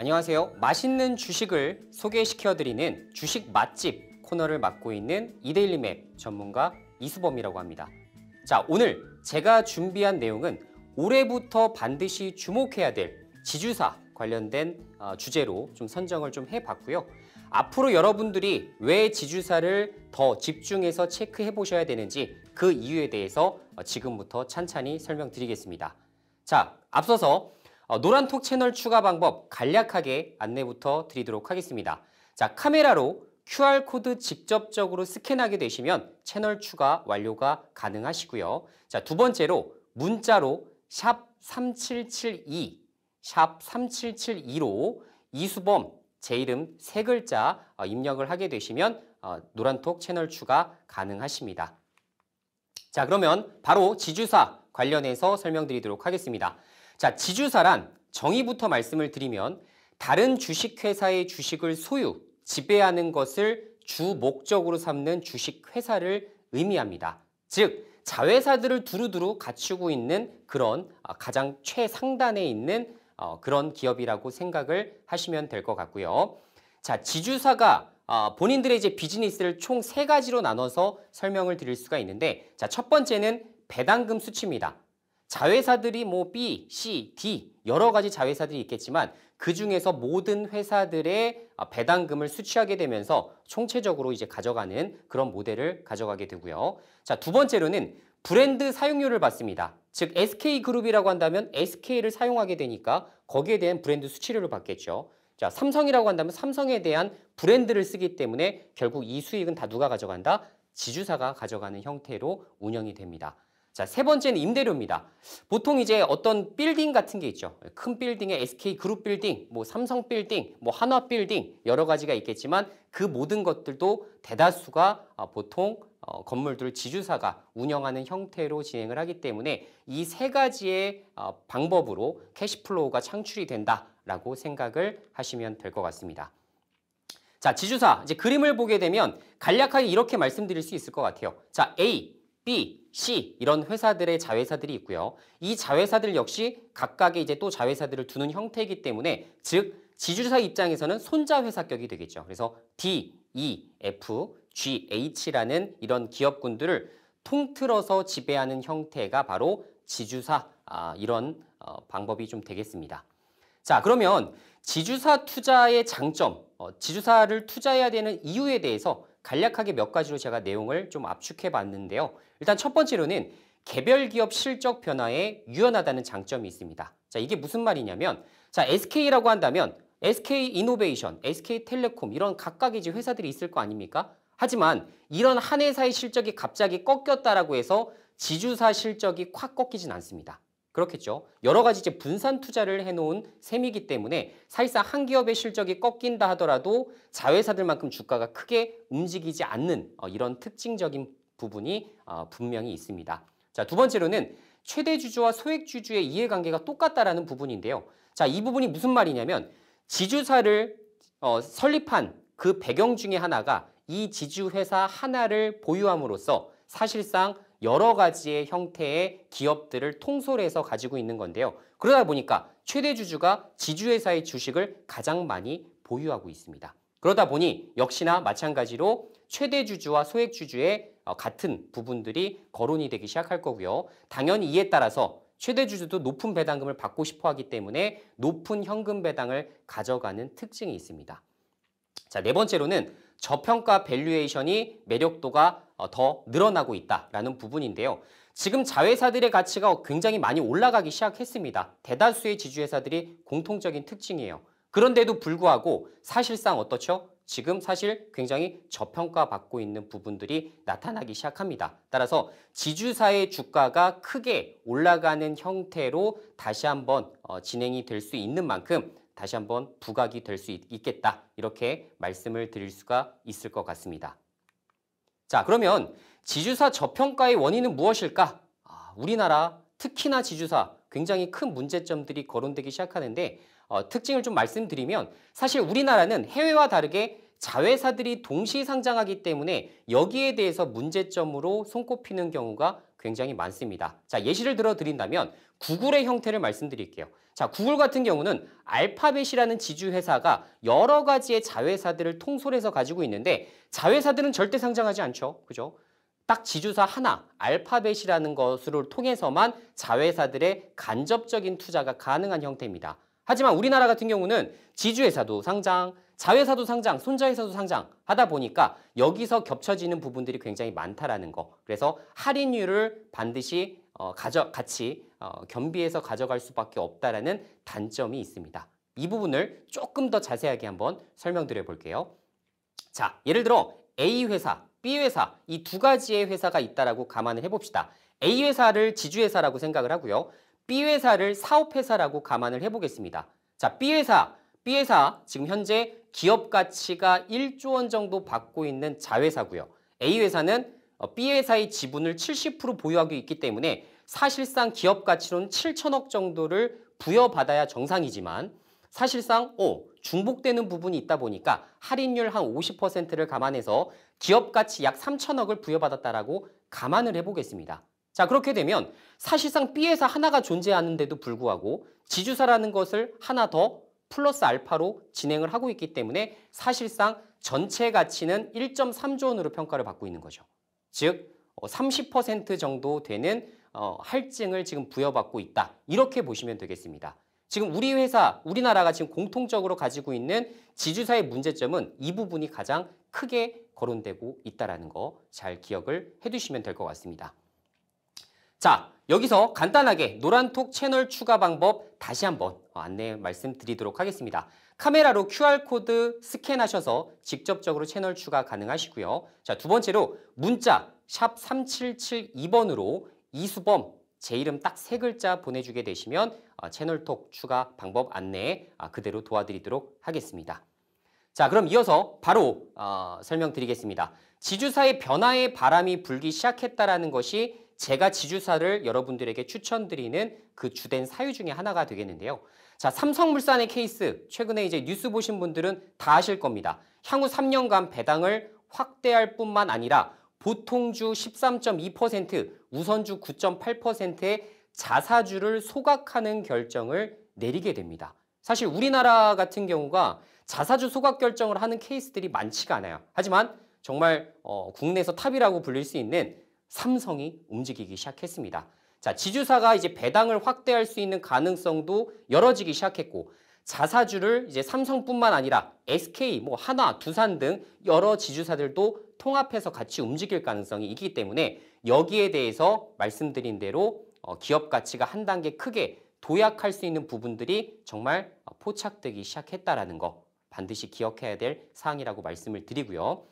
안녕하세요. 맛있는 주식을 소개시켜드리는 주식 맛집 코너를 맡고 있는 이데일리맵 전문가 이수범이라고 합니다. 자, 오늘 제가 준비한 내용은 올해부터 반드시 주목해야 될 지주사 관련된 어, 주제로 좀 선정을 좀 해봤고요. 앞으로 여러분들이 왜 지주사를 더 집중해서 체크해 보셔야 되는지 그 이유에 대해서 어, 지금부터 찬찬히 설명드리겠습니다. 자, 앞서서 어, 노란톡 채널 추가 방법 간략하게 안내부터 드리도록 하겠습니다. 자, 카메라로 QR코드 직접적으로 스캔하게 되시면 채널 추가 완료가 가능하시고요. 자, 두 번째로 문자로 샵 3772, 샵 3772로 이수범, 제 이름 세 글자 어, 입력을 하게 되시면 어, 노란톡 채널 추가 가능하십니다. 자, 그러면 바로 지주사 관련해서 설명드리도록 하겠습니다. 자, 지주사란 정의부터 말씀을 드리면 다른 주식회사의 주식을 소유, 지배하는 것을 주 목적으로 삼는 주식회사를 의미합니다. 즉, 자회사들을 두루두루 갖추고 있는 그런 아, 가장 최상단에 있는 어, 그런 기업이라고 생각을 하시면 될 것 같고요. 자, 지주사가 아, 본인들의 이제 비즈니스를 총 세 가지로 나눠서 설명을 드릴 수가 있는데, 자, 첫 번째는 배당금 수치입니다. 자회사들이 뭐 B, C, D 여러 가지 자회사들이 있겠지만 그 중에서 모든 회사들의 아, 배당금을 수취하게 되면서 총체적으로 이제 가져가는 그런 모델을 가져가게 되고요. 자, 두 번째로는 브랜드 사용료를 받습니다. 즉 SK그룹이라고 한다면 SK를 사용하게 되니까 거기에 대한 브랜드 수치료를 받겠죠. 자, 삼성이라고 한다면 삼성에 대한 브랜드를 쓰기 때문에 결국 이 수익은 다 누가 가져간다? 지주사가 가져가는 형태로 운영이 됩니다. 자, 세 번째는 임대료입니다. 보통 이제 어떤 빌딩 같은 게 있죠. 큰 빌딩에 SK 그룹 빌딩, 뭐 삼성 빌딩, 뭐 한화 빌딩 여러 가지가 있겠지만 그 모든 것들도 대다수가 어, 보통 어, 건물들 지주사가 운영하는 형태로 진행을 하기 때문에 이 세 가지의 어, 방법으로 캐시플로우가 창출이 된다라고 생각을 하시면 될 것 같습니다. 자, 지주사 이제 그림을 보게 되면 간략하게 이렇게 말씀드릴 수 있을 것 같아요. 자, A, B, C 이런 회사들의 자회사들이 있고요. 이 자회사들 역시 각각의 이제 또 자회사들을 두는 형태이기 때문에 즉 지주사 입장에서는 손자회사격이 되겠죠. 그래서 D, E, F, G, H라는 이런 기업군들을 통틀어서 지배하는 형태가 바로 지주사 아, 이런 어, 방법이 좀 되겠습니다. 자 그러면 지주사 투자의 장점, 어, 지주사를 투자해야 되는 이유에 대해서 간략하게 몇 가지로 제가 내용을 좀 압축해 봤는데요. 일단 첫 번째로는 개별 기업 실적 변화에 유연하다는 장점이 있습니다. 자, 이게 무슨 말이냐면 자, SK라고 한다면 SK 이노베이션, SK 텔레콤 이런 각각의 회사들이 있을 거 아닙니까? 하지만 이런 한 회사의 실적이 갑자기 꺾였다라고 해서 지주사 실적이 확 꺾이진 않습니다. 그렇겠죠. 여러 가지 이제 분산 투자를 해놓은 셈이기 때문에 사실상 한 기업의 실적이 꺾인다 하더라도 자회사들만큼 주가가 크게 움직이지 않는 어, 이런 특징적인 부분이 아, 분명히 있습니다. 자, 두 번째로는 최대 주주와 소액 주주의 이해관계가 똑같다라는 부분인데요. 자, 이 부분이 무슨 말이냐면 지주사를 어, 설립한 그 배경 중에 하나가 이 지주회사 하나를 보유함으로써 사실상 여러 가지의 형태의 기업들을 통솔해서 가지고 있는 건데요. 그러다 보니까 최대 주주가 지주회사의 주식을 가장 많이 보유하고 있습니다. 그러다 보니 역시나 마찬가지로 최대 주주와 소액 주주의 어, 같은 부분들이 거론이 되기 시작할 거고요. 당연히 이에 따라서 최대 주주도 높은 배당금을 받고 싶어 하기 때문에 높은 현금 배당을 가져가는 특징이 있습니다. 자, 네 번째로는 저평가 밸류에이션이 매력도가 어, 더 늘어나고 있다라는 부분인데요. 지금 자회사들의 가치가 굉장히 많이 올라가기 시작했습니다. 대다수의 지주회사들이 공통적인 특징이에요. 그런데도 불구하고 사실상 어떻죠? 지금 사실 굉장히 저평가받고 있는 부분들이 나타나기 시작합니다. 따라서 지주사의 주가가 크게 올라가는 형태로 다시 한번 어, 진행이 될 수 있는 만큼 다시 한번 부각이 될 수 있겠다 이렇게 말씀을 드릴 수가 있을 것 같습니다. 자 그러면 지주사 저평가의 원인은 무엇일까? 아, 우리나라 특히나 지주사 굉장히 큰 문제점들이 거론되기 시작하는데 어, 특징을 좀 말씀드리면 사실 우리나라는 해외와 다르게 자회사들이 동시 상장하기 때문에 여기에 대해서 문제점으로 손꼽히는 경우가 굉장히 많습니다. 자, 예시를 들어 드린다면 구글의 형태를 말씀드릴게요. 자, 구글 같은 경우는 알파벳이라는 지주회사가 여러 가지의 자회사들을 통솔해서 가지고 있는데 자회사들은 절대 상장하지 않죠. 그죠? 딱 지주사 하나, 알파벳이라는 것을 통해서만 자회사들의 간접적인 투자가 가능한 형태입니다. 하지만 우리나라 같은 경우는 지주회사도 상장, 자회사도 상장, 손자회사도 상장 하다 보니까 여기서 겹쳐지는 부분들이 굉장히 많다라는 거. 그래서 할인율을 반드시 어, 가져, 같이 어, 겸비해서 가져갈 수밖에 없다라는 단점이 있습니다. 이 부분을 조금 더 자세하게 한번 설명드려 볼게요. 자, 예를 들어 A 회사, B 회사 이 두 가지의 회사가 있다라고 감안을 해봅시다. A 회사를 지주회사라고 생각을 하고요. B회사를 사업회사라고 감안을 해보겠습니다. 자, B회사, B회사 지금 현재 기업 가치가 1조 원 정도 받고 있는 자회사고요. A회사는 어, B회사의 지분을 70% 보유하고 있기 때문에 사실상 기업 가치로는 7천억 정도를 부여받아야 정상이지만 사실상 오, 중복되는 부분이 있다 보니까 할인율 한 50%를 감안해서 기업 가치 약 3천억을 부여받았다라고 감안을 해보겠습니다. 자 그렇게 되면 사실상 B에서 하나가 존재하는데도 불구하고 지주사라는 것을 하나 더 플러스 알파로 진행을 하고 있기 때문에 사실상 전체 가치는 1.3조 원으로 평가를 받고 있는 거죠. 즉 30% 어, 정도 되는 어, 할증을 지금 부여받고 있다. 이렇게 보시면 되겠습니다. 지금 우리 회사, 우리나라가 지금 공통적으로 가지고 있는 지주사의 문제점은 이 부분이 가장 크게 거론되고 있다는 라 거잘 기억을 해두시면 될 것 같습니다. 자, 여기서 간단하게 노란톡 채널 추가 방법 다시 한번 어, 안내 말씀드리도록 하겠습니다. 카메라로 QR코드 스캔하셔서 직접적으로 채널 추가 가능하시고요. 자, 두 번째로 문자 샵 3772번으로 이수범 제 이름 딱 세 글자 보내주게 되시면 어, 채널톡 추가 방법 안내 아, 그대로 도와드리도록 하겠습니다. 자 그럼 이어서 바로 어, 설명드리겠습니다. 지주사의 변화의 바람이 불기 시작했다라는 것이 제가 지주사를 여러분들에게 추천드리는 그 주된 사유 중에 하나가 되겠는데요. 자, 삼성물산의 케이스 최근에 이제 뉴스 보신 분들은 다 아실 겁니다. 향후 3년간 배당을 확대할 뿐만 아니라 보통주 13.2%, 우선주 9.8%의 자사주를 소각하는 결정을 내리게 됩니다. 사실 우리나라 같은 경우가 자사주 소각 결정을 하는 케이스들이 많지가 않아요. 하지만 정말 어, 국내에서 탑이라고 불릴 수 있는 삼성이 움직이기 시작했습니다. 자, 지주사가 이제 배당을 확대할 수 있는 가능성도 열어지기 시작했고 자사주를 이제 삼성뿐만 아니라 SK, 뭐 하나, 두산 등 여러 지주사들도 통합해서 같이 움직일 가능성이 있기 때문에 여기에 대해서 말씀드린 대로 어, 기업 가치가 한 단계 크게 도약할 수 있는 부분들이 정말 어, 포착되기 시작했다라는 거 반드시 기억해야 될 사항이라고 말씀을 드리고요.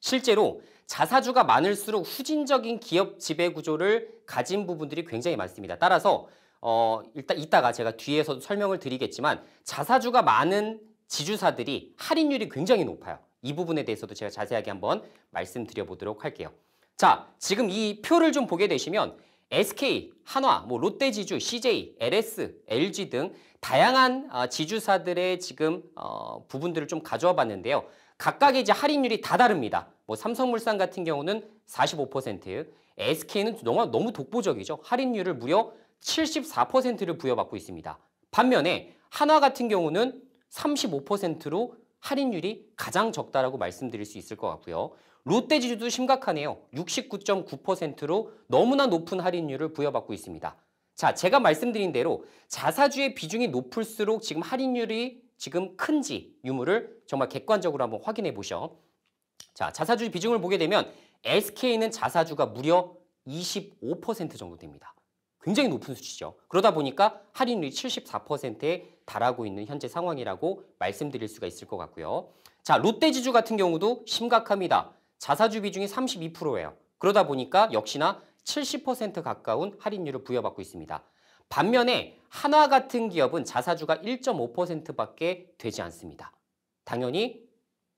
실제로 자사주가 많을수록 후진적인 기업 지배 구조를 가진 부분들이 굉장히 많습니다. 따라서 어, 일단 이따가 제가 뒤에서 설명을 드리겠지만 자사주가 많은 지주사들이 할인율이 굉장히 높아요. 이 부분에 대해서도 제가 자세하게 한번 말씀드려보도록 할게요. 자, 지금 이 표를 좀 보게 되시면 SK, 한화, 뭐 롯데지주, CJ, LS, LG 등 다양한 아, 지주사들의 지금 어, 부분들을 좀 가져와 봤는데요. 각각의 이제 할인율이 다 다릅니다. 뭐 삼성물산 같은 경우는 45%, SK는 너무, 너무 독보적이죠. 할인율을 무려 74%를 부여받고 있습니다. 반면에 한화 같은 경우는 35%로 할인율이 가장 적다라고 말씀드릴 수 있을 것 같고요. 롯데 지주도 심각하네요. 69.9%로 너무나 높은 할인율을 부여받고 있습니다. 자, 제가 말씀드린 대로 자사주의 비중이 높을수록 지금 할인율이 지금 큰지 유무를 정말 객관적으로 한번 확인해 보셔. 자, 자사주 비중을 보게 되면 SK는 자사주가 무려 25% 정도 됩니다. 굉장히 높은 수치죠. 그러다 보니까 할인율이 74%에 달하고 있는 현재 상황이라고 말씀드릴 수가 있을 것 같고요. 자, 롯데지주 같은 경우도 심각합니다. 자사주 비중이 32%예요. 그러다 보니까 역시나 70% 가까운 할인율을 부여받고 있습니다. 반면에 한화 같은 기업은 자사주가 1.5%밖에 되지 않습니다. 당연히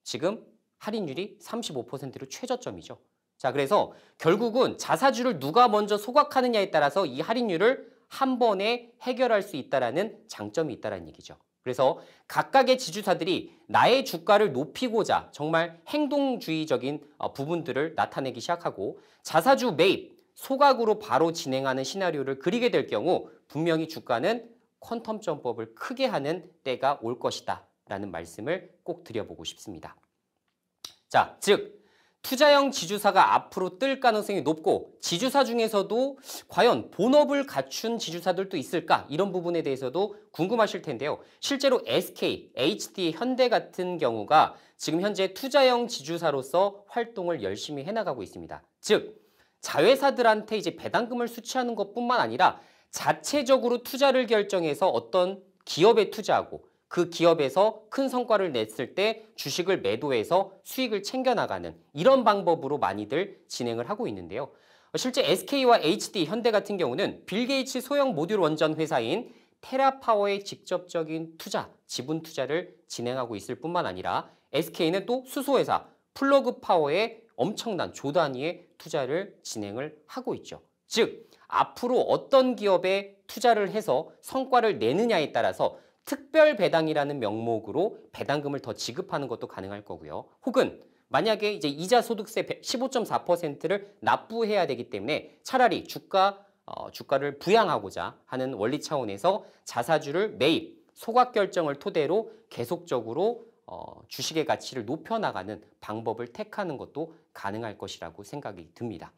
지금 할인율이 35%로 최저점이죠. 자, 그래서 결국은 자사주를 누가 먼저 소각하느냐에 따라서 이 할인율을 한 번에 해결할 수 있다라는 장점이 있다라는 얘기죠. 그래서 각각의 지주사들이 나의 주가를 높이고자 정말 행동주의적인 어, 부분들을 나타내기 시작하고 자사주 매입, 소각으로 바로 진행하는 시나리오를 그리게 될 경우 분명히 주가는 퀀텀 점법을 크게 하는 때가 올 것이다 라는 말씀을 꼭 드려보고 싶습니다. 자, 즉 투자형 지주사가 앞으로 뜰 가능성이 높고 지주사 중에서도 과연 본업을 갖춘 지주사들도 있을까 이런 부분에 대해서도 궁금하실 텐데요. 실제로 SK, HD, 현대 같은 경우가 지금 현재 투자형 지주사로서 활동을 열심히 해나가고 있습니다. 즉 자회사들한테 이제 배당금을 수취하는 것뿐만 아니라 자체적으로 투자를 결정해서 어떤 기업에 투자하고 그 기업에서 큰 성과를 냈을 때 주식을 매도해서 수익을 챙겨나가는 이런 방법으로 많이들 진행을 하고 있는데요. 실제 SK와 HD, 현대 같은 경우는 빌 게이츠 소형 모듈 원전 회사인 테라파워의 직접적인 투자, 지분 투자를 진행하고 있을 뿐만 아니라 SK는 또 수소회사 플러그 파워의 엄청난 조 단위의 투자를 진행을 하고 있죠. 즉 앞으로 어떤 기업에 투자를 해서 성과를 내느냐에 따라서 특별 배당이라는 명목으로 배당금을 더 지급하는 것도 가능할 거고요. 혹은 만약에 이제 이자 소득세 15.4%를 납부해야 되기 때문에 차라리 주가 어, 주가를 부양하고자 하는 원리 차원에서 자사주를 매입, 소각 결정을 토대로 계속적으로 어, 주식의 가치를 높여나가는 방법을 택하는 것도 가능할 것이라고 생각이 듭니다.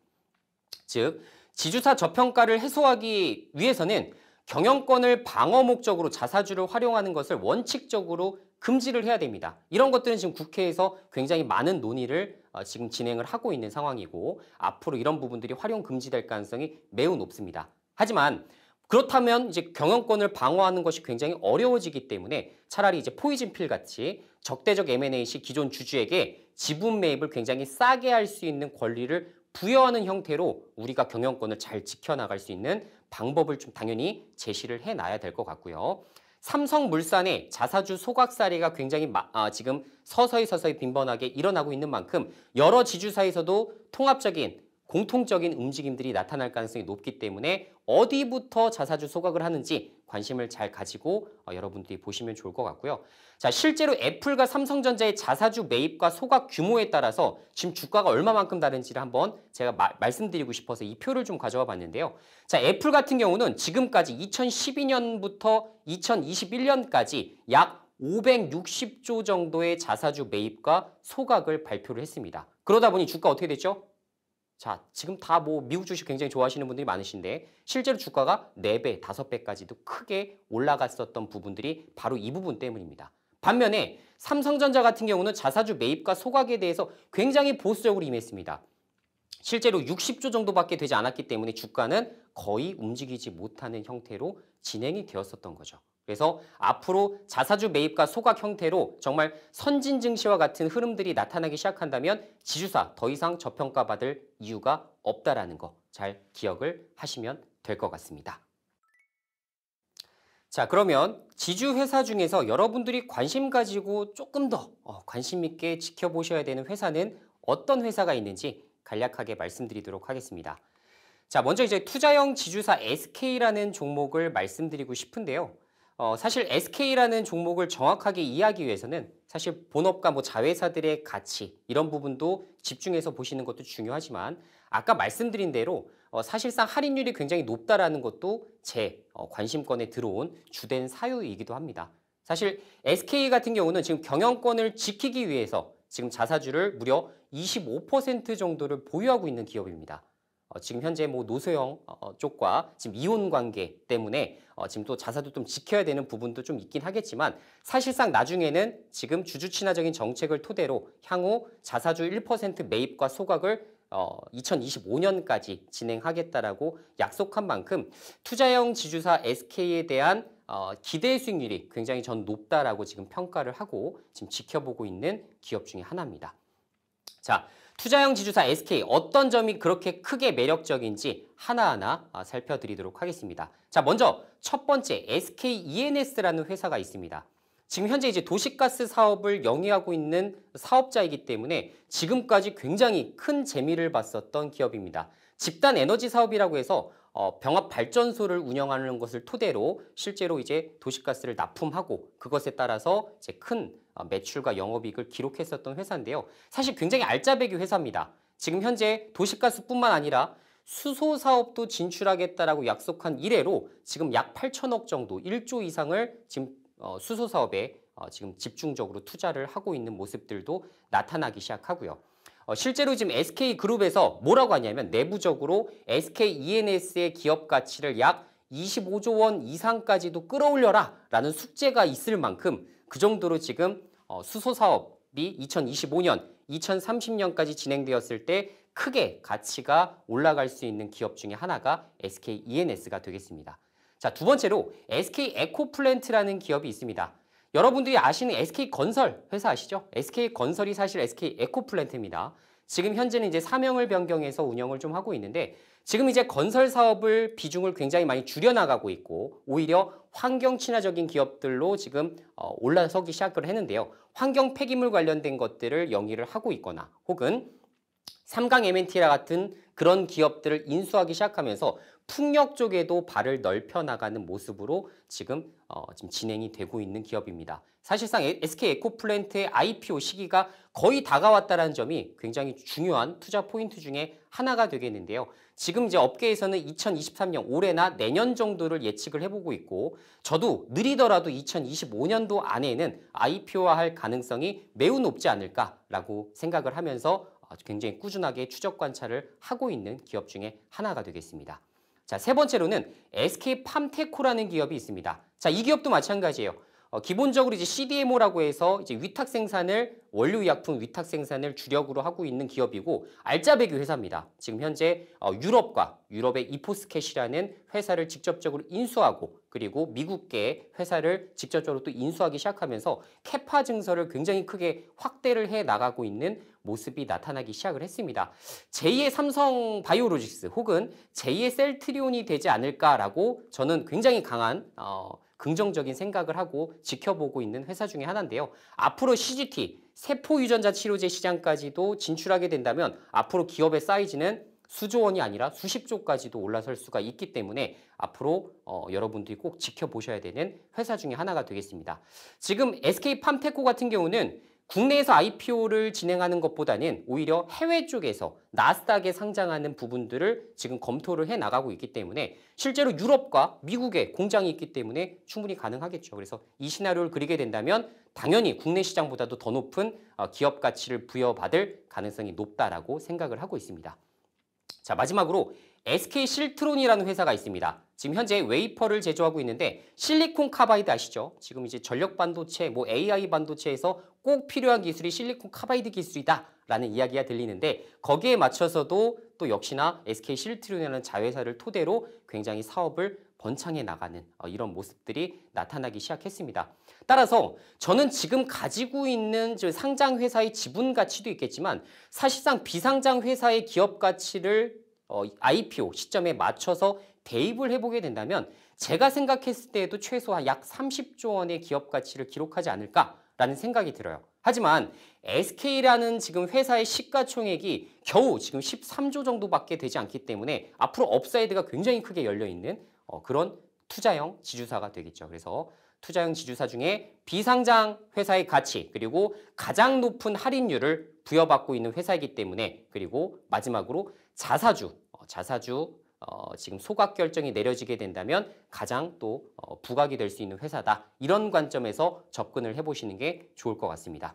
즉 지주사 저평가를 해소하기 위해서는 경영권을 방어 목적으로 자사주를 활용하는 것을 원칙적으로 금지를 해야 됩니다. 이런 것들은 지금 국회에서 굉장히 많은 논의를 어, 지금 진행을 하고 있는 상황이고 앞으로 이런 부분들이 활용 금지될 가능성이 매우 높습니다. 하지만 그렇다면 이제 경영권을 방어하는 것이 굉장히 어려워지기 때문에 차라리 이제 포이즌필 같이 적대적 M&A 시 기존 주주에게 지분 매입을 굉장히 싸게 할 수 있는 권리를 부여하는 형태로 우리가 경영권을 잘 지켜나갈 수 있는 방법을 좀 당연히 제시를 해놔야 될 것 같고요. 삼성물산의 자사주 소각 사례가 굉장히 마, 아, 지금 서서히 서서히 빈번하게 일어나고 있는 만큼 여러 지주사에서도 통합적인 공통적인 움직임들이 나타날 가능성이 높기 때문에 어디부터 자사주 소각을 하는지 관심을 잘 가지고 어, 여러분들이 보시면 좋을 것 같고요. 자, 실제로 애플과 삼성전자의 자사주 매입과 소각 규모에 따라서 지금 주가가 얼마만큼 다른지를 한번 제가 마, 말씀드리고 싶어서 이 표를 좀 가져와 봤는데요. 자, 애플 같은 경우는 지금까지 2012년부터 2021년까지 약 560조 정도의 자사주 매입과 소각을 발표를 했습니다. 그러다 보니 주가 어떻게 됐죠? 자, 지금 다 뭐 미국 주식 굉장히 좋아하시는 분들이 많으신데 실제로 주가가 4배, 5배까지도 크게 올라갔었던 부분들이 바로 이 부분 때문입니다. 반면에 삼성전자 같은 경우는 자사주 매입과 소각에 대해서 굉장히 보수적으로 임했습니다. 실제로 60조 정도밖에 되지 않았기 때문에 주가는 거의 움직이지 못하는 형태로 진행이 되었었던 거죠. 그래서 앞으로 자사주 매입과 소각 형태로 정말 선진 증시와 같은 흐름들이 나타나기 시작한다면 지주사 더 이상 저평가받을 이유가 없다라는 거 잘 기억을 하시면 될 것 같습니다. 자 그러면 지주 회사 중에서 여러분들이 관심 가지고 조금 더 어, 관심 있게 지켜보셔야 되는 회사는 어떤 회사가 있는지 간략하게 말씀드리도록 하겠습니다. 자 먼저 이제 투자형 지주사 SK라는 종목을 말씀드리고 싶은데요. 어, 사실 SK라는 종목을 정확하게 이해하기 위해서는 사실 본업과 뭐 자회사들의 가치 이런 부분도 집중해서 보시는 것도 중요하지만 아까 말씀드린 대로 어, 사실상 할인율이 굉장히 높다라는 것도 제 어, 관심권에 들어온 주된 사유이기도 합니다. 사실 SK 같은 경우는 지금 경영권을 지키기 위해서 지금 자사주를 무려 25% 정도를 보유하고 있는 기업입니다. 어, 지금 현재 뭐 노소영 어, 어, 쪽과 지금 이혼 관계 때문에 어, 지금 또 자사도 좀 지켜야 되는 부분도 좀 있긴 하겠지만 사실상 나중에는 지금 주주 친화적인 정책을 토대로 향후 자사주 1% 매입과 소각을 어, 2025년까지 진행하겠다라고 약속한 만큼 투자형 지주사 SK에 대한 어, 기대 수익률이 굉장히 전 높다라고 지금 평가를 하고 지금 지켜보고 있는 기업 중에 하나입니다. 자, 투자형 지주사 SK 어떤 점이 그렇게 크게 매력적인지 하나하나 아, 살펴드리도록 하겠습니다. 자, 먼저 첫 번째 SK ENS라는 회사가 있습니다. 지금 현재 이제 도시가스 사업을 영위하고 있는 사업자이기 때문에 지금까지 굉장히 큰 재미를 봤었던 기업입니다. 집단 에너지 사업이라고 해서 어, 병합 발전소를 운영하는 것을 토대로 실제로 이제 도시가스를 납품하고 그것에 따라서 이제 큰 어, 매출과 영업이익을 기록했었던 회사인데요. 사실 굉장히 알짜배기 회사입니다. 지금 현재 도시가스뿐만 아니라 수소 사업도 진출하겠다라고 약속한 이래로 지금 약 8천억 정도 1조 이상을 지금 어, 수소 사업에 어, 지금 집중적으로 투자를 하고 있는 모습들도 나타나기 시작하고요. 실제로 지금 SK그룹에서 뭐라고 하냐면 내부적으로 SKENS의 기업 가치를 약 25조 원 이상까지도 끌어올려라 라는 숙제가 있을 만큼 그 정도로 지금 어, 수소 사업이 2025년, 2030년까지 진행되었을 때 크게 가치가 올라갈 수 있는 기업 중에 하나가 SK E&S가 되겠습니다. 자, 두 번째로 SK 에코플랜트라는 기업이 있습니다. 여러분들이 아시는 SK 건설 회사 아시죠? SK 건설이 사실 SK 에코플랜트입니다. 지금 현재는 이제 사명을 변경해서 운영을 좀 하고 있는데 지금 이제 건설 사업을 비중을 굉장히 많이 줄여나가고 있고 오히려 환경 친화적인 기업들로 지금 어, 올라서기 시작을 했는데요. 환경 폐기물 관련된 것들을 영위를 하고 있거나 혹은 삼강 M&T와 같은 그런 기업들을 인수하기 시작하면서 풍력 쪽에도 발을 넓혀 나가는 모습으로 지금 어, 지금 진행이 되고 있는 기업입니다. 사실상 SK 에코플랜트의 IPO 시기가 거의 다가왔다는 점이 굉장히 중요한 투자 포인트 중에 하나가 되겠는데요. 지금 이제 업계에서는 2023년 올해나 내년 정도를 예측을 해보고 있고 저도 느리더라도 2025년도 안에는 IPO화할 가능성이 매우 높지 않을까라고 생각을 하면서 굉장히 꾸준하게 추적 관찰을 하고 있는 기업 중에 하나가 되겠습니다. 자, 세 번째로는 SK 팜테코라는 기업이 있습니다. 자, 이 기업도 마찬가지예요. 어, 기본적으로 이제 CDMO라고 해서 이제 위탁 생산을 원료 의약품 위탁 생산을 주력으로 하고 있는 기업이고 알짜배기 회사입니다. 지금 현재 어, 유럽과 유럽의 이포스캣이라는 회사를 직접적으로 인수하고 그리고 미국계 회사를 직접적으로 또 인수하기 시작하면서 캐파 증설을 굉장히 크게 확대를 해 나가고 있는 모습이 나타나기 시작을 했습니다. 제2의 삼성 바이오로직스 혹은 제2의 셀트리온이 되지 않을까라고 저는 굉장히 강한 어, 긍정적인 생각을 하고 지켜보고 있는 회사 중에 하나인데요. 앞으로 CGT, 세포 유전자 치료제 시장까지도 진출하게 된다면 앞으로 기업의 사이즈는 수조 원이 아니라 수십조까지도 올라설 수가 있기 때문에 앞으로 어, 여러분들이 꼭 지켜보셔야 되는 회사 중에 하나가 되겠습니다. 지금 SK팜테코 같은 경우는 국내에서 IPO를 진행하는 것보다는 오히려 해외 쪽에서 나스닥에 상장하는 부분들을 지금 검토를 해 나가고 있기 때문에 실제로 유럽과 미국에 공장이 있기 때문에 충분히 가능하겠죠. 그래서 이 시나리오를 그리게 된다면 당연히 국내 시장보다도 더 높은 어, 기업 가치를 부여받을 가능성이 높다라고 생각을 하고 있습니다. 자, 마지막으로 SK 실트론이라는 회사가 있습니다. 지금 현재 웨이퍼를 제조하고 있는데 실리콘 카바이드 아시죠? 지금 이제 전력 반도체, 뭐 AI 반도체에서 꼭 필요한 기술이 실리콘 카바이드 기술이다 라는 이야기가 들리는데 거기에 맞춰서도 또 역시나 SK 실트론이라는 자회사를 토대로 굉장히 사업을 번창해 나가는 어, 이런 모습들이 나타나기 시작했습니다. 따라서 저는 지금 가지고 있는 상장 회사의 지분 가치도 있겠지만 사실상 비상장 회사의 기업 가치를 IPO 어, 시점에 맞춰서 대입을 해보게 된다면 제가 생각했을 때에도 최소한 약 30조 원의 기업 가치를 기록하지 않을까 라는 생각이 들어요. 하지만 SK라는 지금 회사의 시가총액이 겨우 지금 13조 정도밖에 되지 않기 때문에 앞으로 업사이드가 굉장히 크게 열려있는 어, 그런 투자형 지주사가 되겠죠. 그래서 투자형 지주사 중에 비상장 회사의 가치 그리고 가장 높은 할인율을 부여받고 있는 회사이기 때문에 그리고 마지막으로 자사주, 어, 자사주 어, 지금 소각 결정이 내려지게 된다면 가장 또 어, 부각이 될 수 있는 회사다. 이런 관점에서 접근을 해보시는 게 좋을 것 같습니다.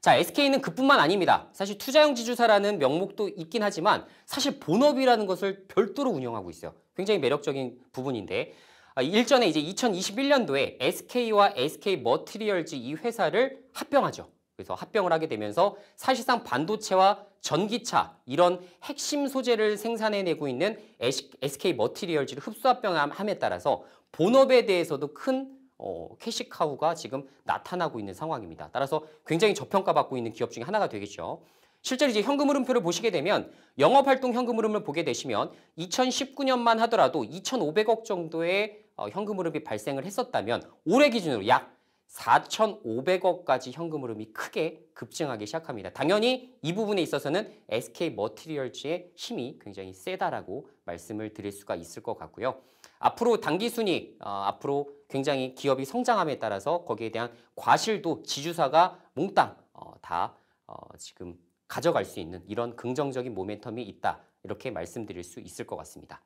자, SK는 그뿐만 아닙니다. 사실 투자형 지주사라는 명목도 있긴 하지만 사실 본업이라는 것을 별도로 운영하고 있어요. 굉장히 매력적인 부분인데 아, 일전에 이제 2021년도에 SK와 SK 머티리얼즈 이 회사를 합병하죠. 그래서 합병을 하게 되면서 사실상 반도체와 전기차 이런 핵심 소재를 생산해내고 있는 SK 머티리얼즈를 흡수합병함에 따라서 본업에 대해서도 큰 어, 캐시카우가 지금 나타나고 있는 상황입니다. 따라서 굉장히 저평가받고 있는 기업 중에 하나가 되겠죠. 실제로 이제 현금 흐름표를 보시게 되면 영업활동 현금 흐름을 보게 되시면 2019년만 하더라도 2,500억 정도의 어, 현금 흐름이 발생을 했었다면 올해 기준으로 약 4,500억까지 현금 흐름이 크게 급증하기 시작합니다. 당연히 이 부분에 있어서는 SK 머티리얼즈의 힘이 굉장히 세다라고 말씀을 드릴 수가 있을 것 같고요. 앞으로 당기 순익, 어, 앞으로 굉장히 기업이 성장함에 따라서 거기에 대한 과실도 지주사가 몽땅 어, 다 어, 지금 가져갈 수 있는 이런 긍정적인 모멘텀이 있다. 이렇게 말씀드릴 수 있을 것 같습니다.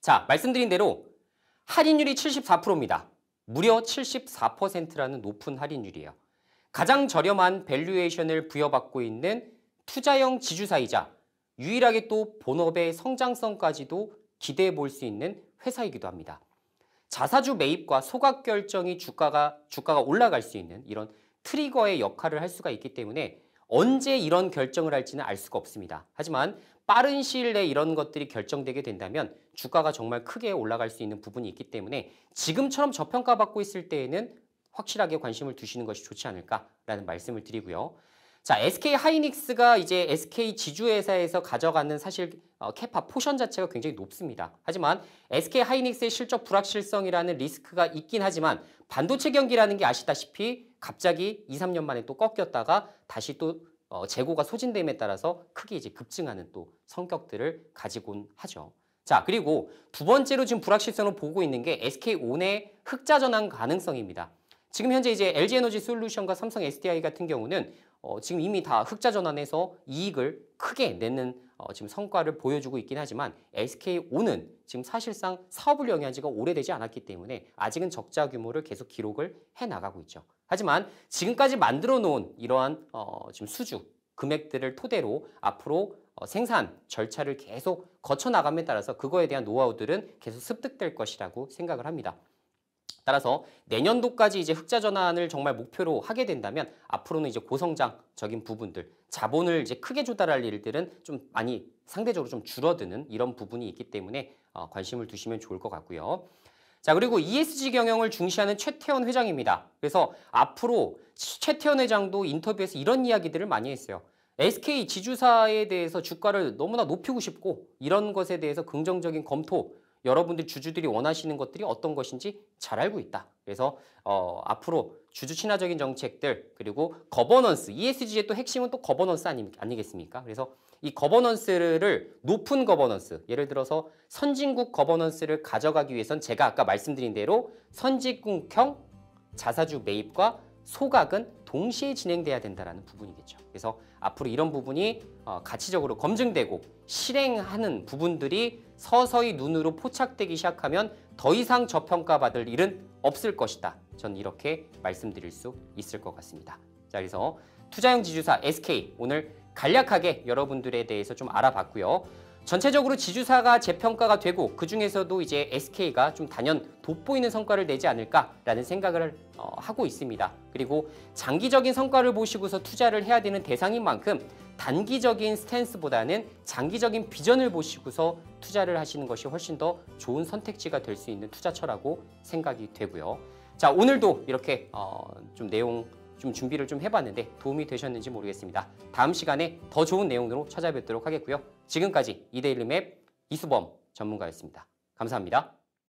자, 말씀드린 대로 할인율이 74%입니다. 무려 74%라는 높은 할인율이에요. 가장 저렴한 밸류에이션을 부여받고 있는 투자형 지주사이자 유일하게 또 본업의 성장성까지도 기대해 볼 수 있는 회사이기도 합니다. 자사주 매입과 소각 결정이 주가가 주가가 올라갈 수 있는 이런 트리거의 역할을 할 수가 있기 때문에 언제 이런 결정을 할지는 알 수가 없습니다. 하지만 빠른 시일 내에 이런 것들이 결정되게 된다면 주가가 정말 크게 올라갈 수 있는 부분이 있기 때문에 지금처럼 저평가받고 있을 때에는 확실하게 관심을 두시는 것이 좋지 않을까라는 말씀을 드리고요. 자, SK 하이닉스가 이제 SK 지주회사에서 가져가는 사실 어, 캐파 포션 자체가 굉장히 높습니다. 하지만 SK 하이닉스의 실적 불확실성이라는 리스크가 있긴 하지만 반도체 경기라는 게 아시다시피 갑자기 2, 3년 만에 또 꺾였다가 다시 또 어, 재고가 소진됨에 따라서 크게 이제 급증하는 또 성격들을 가지곤 하죠. 자, 그리고 두 번째로 지금 불확실성을 보고 있는 게 SK 온의 흑자 전환 가능성입니다. 지금 현재 이제 LG 에너지 솔루션과 삼성 SDI 같은 경우는 어, 지금 이미 다 흑자 전환해서 이익을 크게 내는 어, 지금 성과를 보여주고 있긴 하지만 SKO는 지금 사실상 사업을 영위한 지가 오래되지 않았기 때문에 아직은 적자 규모를 계속 기록을 해 나가고 있죠. 하지만 지금까지 만들어 놓은 이러한 어, 지금 수주 금액들을 토대로 앞으로 어, 생산 절차를 계속 거쳐 나감에 따라서 그거에 대한 노하우들은 계속 습득될 것이라고 생각을 합니다. 따라서 내년도까지 이제 흑자 전환을 정말 목표로 하게 된다면 앞으로는 이제 고성장적인 부분들, 자본을 이제 크게 조달할 일들은 좀 많이 상대적으로 좀 줄어드는 이런 부분이 있기 때문에 어, 관심을 두시면 좋을 것 같고요. 자 그리고 ESG 경영을 중시하는 최태원 회장입니다. 그래서 앞으로 최태원 회장도 인터뷰에서 이런 이야기들을 많이 했어요. SK 지주사에 대해서 주가를 너무나 높이고 싶고 이런 것에 대해서 긍정적인 검토 여러분들 주주들이 원하시는 것들이 어떤 것인지 잘 알고 있다. 그래서 어, 앞으로 주주 친화적인 정책들 그리고 거버넌스 ESG의 또 핵심은 또 거버넌스 아니, 아니겠습니까? 그래서 이 거버넌스를 높은 거버넌스 예를 들어서 선진국 거버넌스를 가져가기 위해선 제가 아까 말씀드린 대로 선진국형 자사주 매입과 소각은 동시에 진행돼야 된다라는 부분이겠죠. 그래서 앞으로 이런 부분이 어, 가치적으로 검증되고 실행하는 부분들이 서서히 눈으로 포착되기 시작하면 더 이상 저평가받을 일은 없을 것이다. 전 이렇게 말씀드릴 수 있을 것 같습니다. 자, 그래서 투자형 지주사 SK 오늘 간략하게 여러분들에 대해서 좀 알아봤고요. 전체적으로 지주사가 재평가가 되고 그 중에서도 이제 SK가 좀 단연 돋보이는 성과를 내지 않을까라는 생각을 어, 하고 있습니다. 그리고 장기적인 성과를 보시고서 투자를 해야 되는 대상인 만큼 단기적인 스탠스보다는 장기적인 비전을 보시고서 투자를 하시는 것이 훨씬 더 좋은 선택지가 될 수 있는 투자처라고 생각이 되고요. 자 오늘도 이렇게 어, 좀 내용 좀 준비를 좀 해봤는데 도움이 되셨는지 모르겠습니다. 다음 시간에 더 좋은 내용으로 찾아뵙도록 하겠고요. 지금까지 이데일리 맵 이수범 전문가였습니다. 감사합니다.